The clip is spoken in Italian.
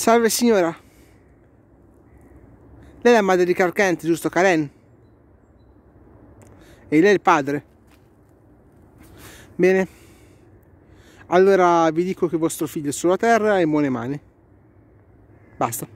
Salve signora. Lei è la madre di Clark Kent, giusto Karen? E lei è il padre. Bene. Allora vi dico che vostro figlio è sulla terra e in buone mani. Basta.